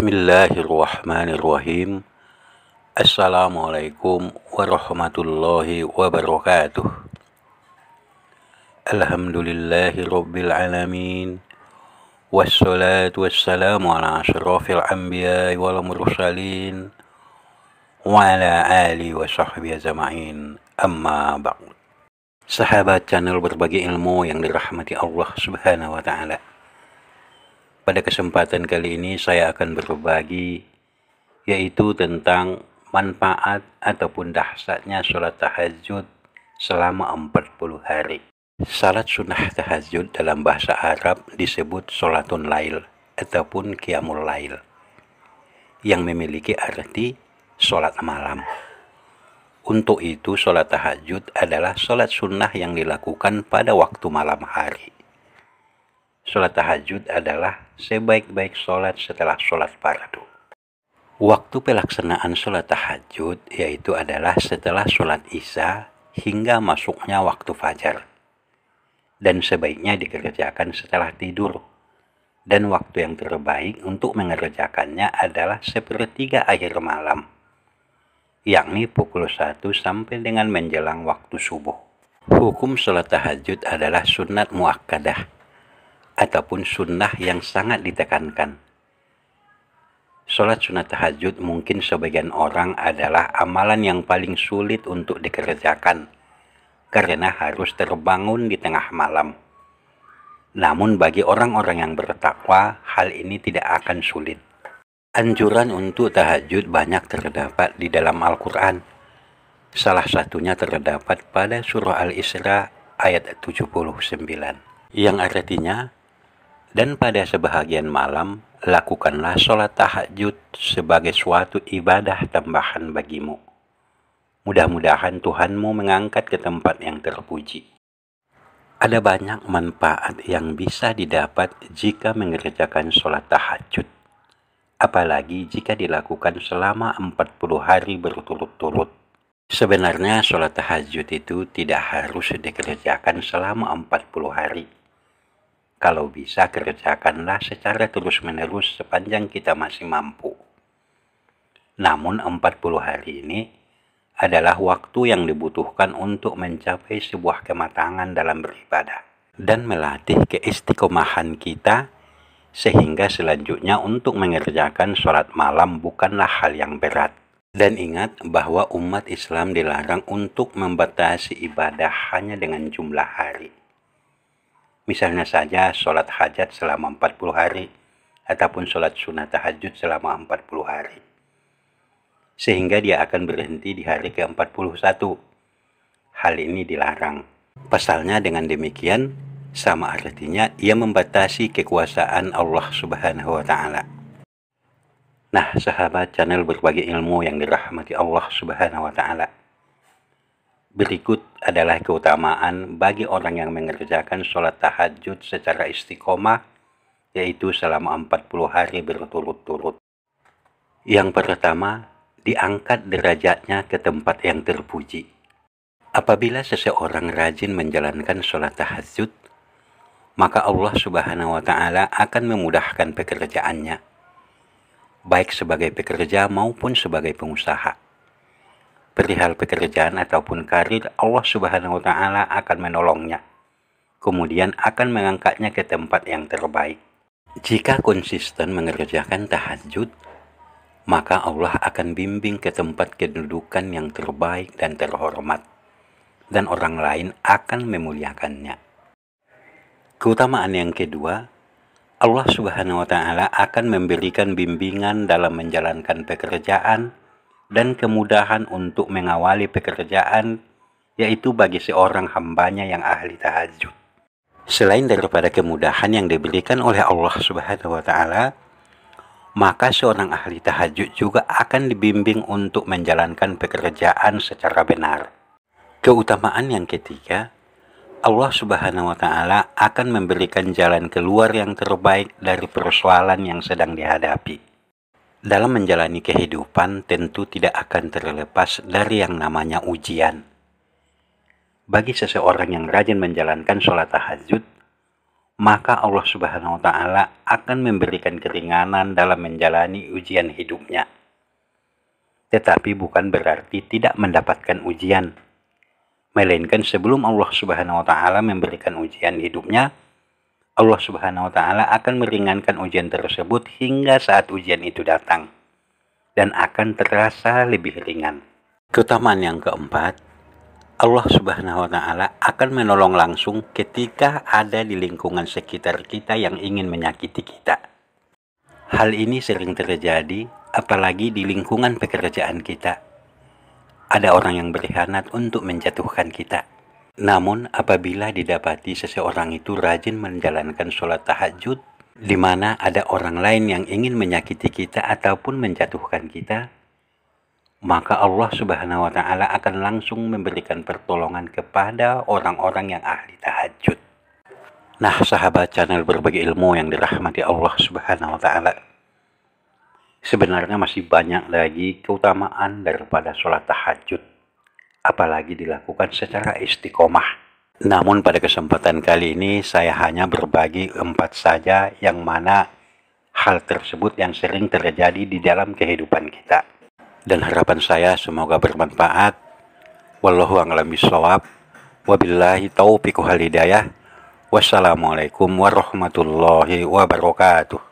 بسم الله الرحمن الرحيم السلام عليكم ورحمة الله وبركاته الحمد لله رب العالمين والصلاة والسلام على أشرف الأنبياء والمرسلين وعلى آله وصحبه أجمعين أما بعد صحابة channel berbagi ilmu yang dirahmati Allah subhanahu wa ta'ala Pada kesempatan kali ini saya akan berbagi yaitu tentang manfaat ataupun dahsyatnya sholat tahajud selama 40 hari. Salat sunnah tahajud dalam bahasa Arab disebut sholatun lail ataupun qiyamul lail yang memiliki arti sholat malam. Untuk itu, sholat tahajud adalah sholat sunnah yang dilakukan pada waktu malam hari. Sholat tahajud adalah sebaik-baik sholat setelah sholat fardu. Waktu pelaksanaan sholat tahajud yaitu adalah setelah sholat isya hingga masuknya waktu fajar. Dan sebaiknya dikerjakan setelah tidur. Dan waktu yang terbaik untuk mengerjakannya adalah sepertiga akhir malam, yakni pukul 1 sampai dengan menjelang waktu subuh. Hukum sholat tahajud adalah sunat muakkadah ataupun sunnah yang sangat ditekankan. Sholat sunat tahajud mungkin sebagian orang adalah amalan yang paling sulit untuk dikerjakan karena harus terbangun di tengah malam. Namun bagi orang-orang yang bertakwa, hal ini tidak akan sulit. Anjuran untuk tahajud banyak terdapat di dalam Al-Quran. Salah satunya terdapat pada surah Al-Isra ayat 79 yang artinya dan pada sebahagian malam, lakukanlah sholat tahajud sebagai suatu ibadah tambahan bagimu. Mudah-mudahan Tuhanmu mengangkat ke tempat yang terpuji. Ada banyak manfaat yang bisa didapat jika mengerjakan sholat tahajud. Apalagi jika dilakukan selama 40 hari berturut-turut. Sebenarnya sholat tahajud itu tidak harus dikerjakan selama 40 hari kalau bisa kerjakanlah secara terus-menerus sepanjang kita masih mampu. Namun 40 hari ini adalah waktu yang dibutuhkan untuk mencapai sebuah kematangan dalam beribadah dan melatih keistiqomahan kita sehingga selanjutnya untuk mengerjakan sholat malam bukanlah hal yang berat. Dan ingat bahwa umat Islam dilarang untuk membatasi ibadah hanya dengan jumlah hari. Misalnya saja sholat hajat selama 40 hari ataupun sholat sunat tahajud selama 40 hari. Sehingga dia akan berhenti di hari ke-41. Hal ini dilarang. Pasalnya dengan demikian, sama artinya ia membatasi kekuasaan Allah Subhanahu wa taala. Nah, sahabat channel berbagi ilmu yang dirahmati Allah Subhanahu wa taala. Berikut adalah keutamaan bagi orang yang mengerjakan sholat tahajud secara istiqomah, yaitu selama 40 hari berturut-turut. Yang pertama, diangkat derajatnya ke tempat yang terpuji. Apabila seseorang rajin menjalankan sholat tahajud, maka Allah Subhanahu wa Ta'ala akan memudahkan pekerjaannya, baik sebagai pekerja maupun sebagai pengusaha perihal pekerjaan ataupun karir, Allah Subhanahu wa taala akan menolongnya. Kemudian akan mengangkatnya ke tempat yang terbaik. Jika konsisten mengerjakan tahajud, maka Allah akan bimbing ke tempat kedudukan yang terbaik dan terhormat dan orang lain akan memuliakannya. Keutamaan yang kedua, Allah Subhanahu wa taala akan memberikan bimbingan dalam menjalankan pekerjaan dan kemudahan untuk mengawali pekerjaan, yaitu bagi seorang hambanya yang ahli tahajud. Selain daripada kemudahan yang diberikan oleh Allah Subhanahu wa Ta'ala, maka seorang ahli tahajud juga akan dibimbing untuk menjalankan pekerjaan secara benar. Keutamaan yang ketiga, Allah Subhanahu wa Ta'ala akan memberikan jalan keluar yang terbaik dari persoalan yang sedang dihadapi. Dalam menjalani kehidupan, tentu tidak akan terlepas dari yang namanya ujian. Bagi seseorang yang rajin menjalankan sholat tahajud, maka Allah Subhanahu wa Ta'ala akan memberikan keringanan dalam menjalani ujian hidupnya. Tetapi bukan berarti tidak mendapatkan ujian, melainkan sebelum Allah Subhanahu wa Ta'ala memberikan ujian hidupnya Allah Subhanahu wa taala akan meringankan ujian tersebut hingga saat ujian itu datang dan akan terasa lebih ringan. Keutamaan yang keempat, Allah Subhanahu wa taala akan menolong langsung ketika ada di lingkungan sekitar kita yang ingin menyakiti kita. Hal ini sering terjadi apalagi di lingkungan pekerjaan kita. Ada orang yang berkhianat untuk menjatuhkan kita namun apabila didapati seseorang itu rajin menjalankan sholat tahajud, di mana ada orang lain yang ingin menyakiti kita ataupun menjatuhkan kita, maka Allah Subhanahu wa taala akan langsung memberikan pertolongan kepada orang-orang yang ahli tahajud. Nah, sahabat channel berbagi ilmu yang dirahmati Allah Subhanahu wa taala. Sebenarnya masih banyak lagi keutamaan daripada sholat tahajud apalagi dilakukan secara istiqomah. Namun pada kesempatan kali ini saya hanya berbagi empat saja yang mana hal tersebut yang sering terjadi di dalam kehidupan kita. Dan harapan saya semoga bermanfaat. Wallahu a'lam bishawab. Wabillahi taufiq wal hidayah. Wassalamualaikum warahmatullahi wabarakatuh.